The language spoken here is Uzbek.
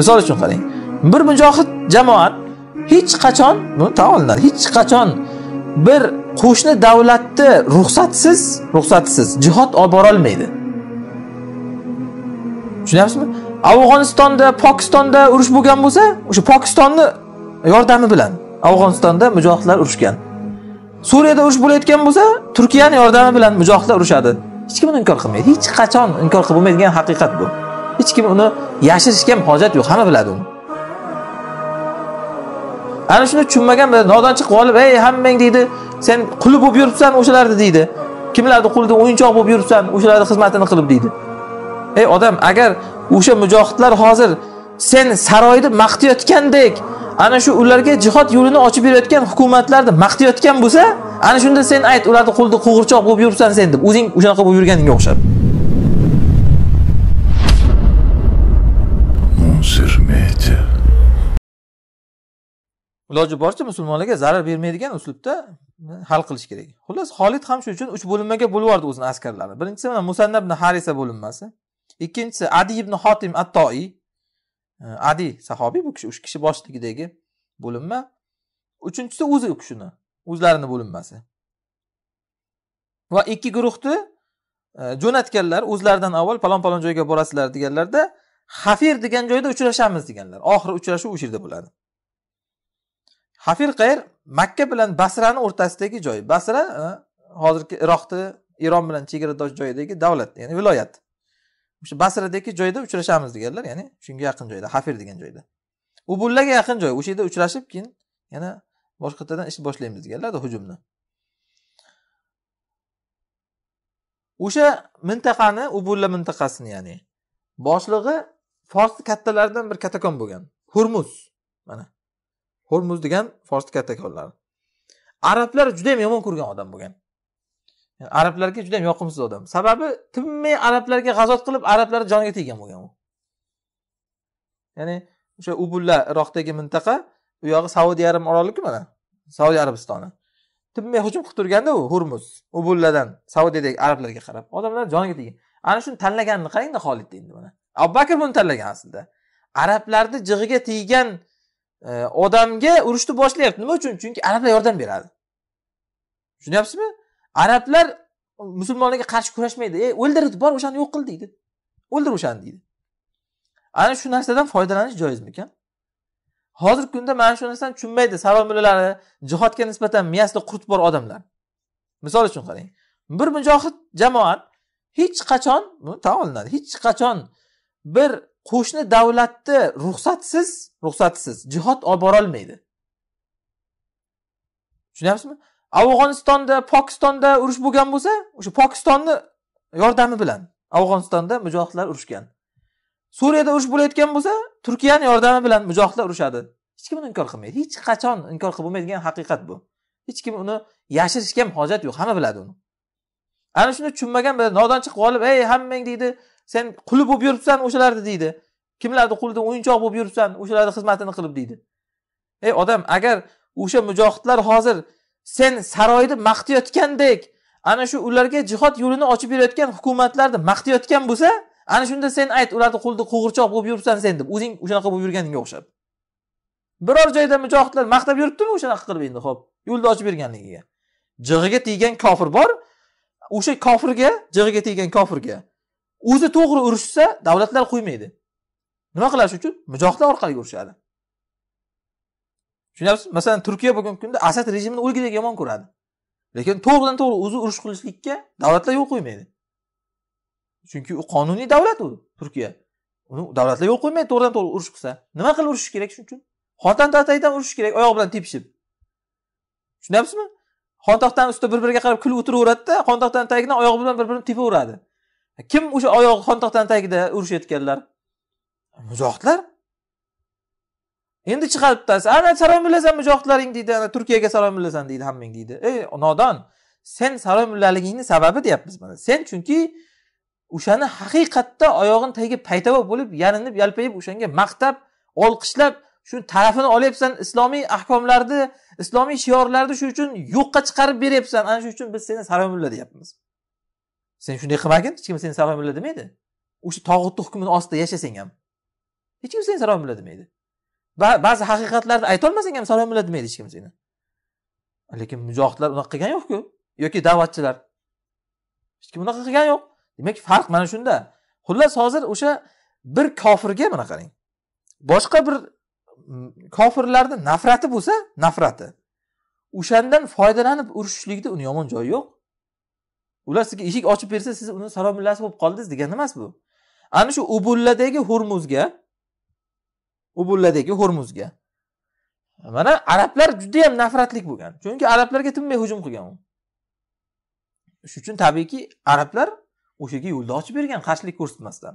misol uchun qarang bir mujohid jamoat hech qachon buni tan olinadi hech qachon bir qo'shni davlatni ruxsatsiz ruxsatsiz jihod olib borolmaydi tushunyapsizmi afg'onistonda pokistonda urush bo'lgan bo'lsa o'sha pokistonni yordami bilan afg'onistonda mujohidlar urushgan suriyada urush bo'layotgan bo'lsa turkiyani yordami bilan mujohidlar urushadi hech kim buni inkor qilmaydi hech qachon inkor qilib bo'lmaydigan haqiqat bu hech kim uni yashirishga ham hojat yo'q hamma biladi uni ana shuni tushunmagan nodon chiqib olib ey hammang deydi sen quli bo'lib yuribsan o'shalarni deydi kimlarni qulida o'yinchoq bo'lib yuribsan o'shalarni xizmatini qilib deydi ey odam agar o'sha mujohidlar hozir sen saroyni maqtayotgandek ana shu ularga jihod yo'lini ochib berayotgan hukumatlarni maqtayotgan bo'lsa ana shunda sen ayt ularni qo'lida qo'g'irchoq bo'lib yuribsan sen deb o'zing o'shanaqa bo'lib yurganingga o'xshab sirmete. iloji boricha musulmonlarga zarar bermaydigan uslubda hal qilish kerak xullas xolid ham shuning uchun uch bo'linmaga bo'lib yubordi o'zini askarlarini birinchisi mana musannab ibn harisa bo'linmasi ikkinchisi adi ibn hotim attoiy adi sahobiy bu kishi uch kishi boshligidagi bo'linma uchinchisi o'zi u kishini o'zlarini bo'linmasi va ikki guruhni e, jo'natganlar o'zlaridan avval palon palon joyga borasizlar deganlarda hafir degan joyda uchrashamiz deganlar oxiri uchrashuv o'sha yerda bo'ladi hafir qayer makka bilan basrani o'rtasidagi joy basra e, hozirgi iroqni eron bilan chegaradosh joydagi davlat ya'ni viloyat o'sha basradagi joyda uchrashamiz deganlar ya'ni shunga yaqin joyda hafir degan joyda ubullaga yaqin joy o'sha yerda uchrashib keyin yana boshqatadan ish boshlaymiz deganlarda hujumni o'sha mintaqani ubulla mintaqasini ya'ni boshlig'i forsni kattalaridan bir katakon bo'lgan hurmuz mana hurmuz degan forsni katakonlari arablar juda ham yomon ko'rgan odam bo'lgan yani arablarga juda ham yoqimsiz odam sababi tinmay arablarga g'azot qilib arablarni joniga teggan bo'lgan u ya'ni o'sha ubulla iroqdagi mintaqa u yog'i saudiya yarim oroliku mana saudiya arabistoni tinmay hujum qilib turganda u hurmuz ubulladan saudiyadagi arablarga qarab odamlar joniga tegan ana shuni tanlaganini qarang xolidni endi mana abu bakr buni tanlagan aslida arablarni jig'iga tiygan e, odamga urushni boshlayapti nima uchun chunki arablar yordam beradi tushunyapsizmi arablar musulmonlarga qarshi kurashmaydi ey o'ldirib bor o'shani yo'q qil deydi o'ldir o'shani deydi ana shu narsadan foydalanish joizmikan hozirgi kunda mana shu narsani tushunmaydi saroy mullalari jihodga nisbatan miyasida qurt bor odamlar misol uchun qarang bir mujohid jamoat hech qachon bu tan olinadi hech qachon bir qo'shni davlatni ruxsatsiz ruxsatsiz jihod olib borolmaydi tushunyapsizmi afg'onistonda pokistonda urush bo'lgan bo'lsa o'sha pokistonni yordami bilan afg'onistonda mujohidlar urushgan suriyada urush bo'layotgan bo'lsa turkiyani yordami bilan mujohidlar urushadi hech kim uni inkor qilmaydi hech qachon inkor qilib bo'lmaydigan haqiqat bu hech kim uni yashirishga ham hojat yo'q hamma biladi uni ana shuni tushunmagan bir nodonchi qilib olib ey hammang deydi sen quli bo'lib yuribsan o'shalarni deydi kimlarni qo'lida o'yinchoq bo'lib yuribsan o'shalarni xizmatini qilib deydi ey odam agar o'sha mujohidlar hozir sen saroyni maqtayotgandek ana shu ularga jihod yo'lini ochib berayotgan hukumatlarni maqtayotgan bo'lsa ana shunda sen ayt ularni qo'lida qo'g'irchoq bo'lib yuribsan sen deb o'zing o'shanaqa bo'lib yurganingga o'xshab biror joyda mujohidlar maqtab yuribdimi o'shanaqa qilib endi ho'p yo'lni ochib berganligiga jig'iga tegan kofir bor o'sha kofirga jig'iga tegan kofirga o'zi to'g'ri urushsa davlatlar qo'ymaydi nima qilish uchun mujohidlar orqali urushadi tushunyapsizmi masalan turkiya bugungi kunda asad rejimini o'lgidek yomon ko'radi lekin to'g'ridan to'g'ri o'zi urush qilishlikka davlatlar yo'l qo'ymaydi chunki u qonuniy davlat u turkiya uni davlatlar yo'l qo'ymaydi to'g'ridan to'g'ri urush qilsa nima qilib urushish kerak shuning uchun xontan taxtaydan urushish kerak oyoq bilan tepishib tushunyapsizmi xontaxtani ustida bir biriga qarab kulib o'tiraveradida xontaxtani tagidan oyog'i bilan bir birini tepaveradi kim o'sha oyog'i xontoqtani tagida urushayotganlar mujohidlar endi chiqarib bittasi ana salom bilasan mujohidlaring deydi ana turkiyaga salom bilasan deydi hammang deydi ey nodon sen salom bilaligingni sababi deyapmiz mana sen chunki o'shani haqiqatda oyog'ini tagiga paytavo bo'lib yalinib yalpayib o'shanga maqtab olqishlab shu tarafini olyapsan islomiy ahkomlarni islomiy shiorlarni shu uchun yo'qqa chiqarib beryapsan ana shu uchun biz seni salomulla deyapmiz sen shunday qilmagin hech kim seni salom yo'lla demaydi o'sha tog'utni hukmini ostida yashasang ham hech kim seni salom yo'lla demaydi ba'zi haqiqatlarni aytolmasang ham salom yo'lla demaydi hech kim seni lekin mujohidlar unaqa qilgani yo'qku yoki da'vatchilar hech kim unaqa qilgani yo'q demak farq mana shunda xullas hozir o'sha bir kofirga mana qarang boshqa bir kofirlarni nafrati bo'lsa nafrati o'shandan foydalanib urushishlikni uni yomon joyi yo'q ular sizga eshik ochib bersa siz uni salomillasi bo'lib qoldingiz degani emas bu ana shu ubulladagi hurmuzga ubulladagi hurmuzga mana arablar judayam nafratlik bo'lgan chunki arablarga tinmay hujum qilgan u shuning uchun tabiiyki arablar o'shaga yo'lni ochib bergan qarshilik ko'rsatmasdan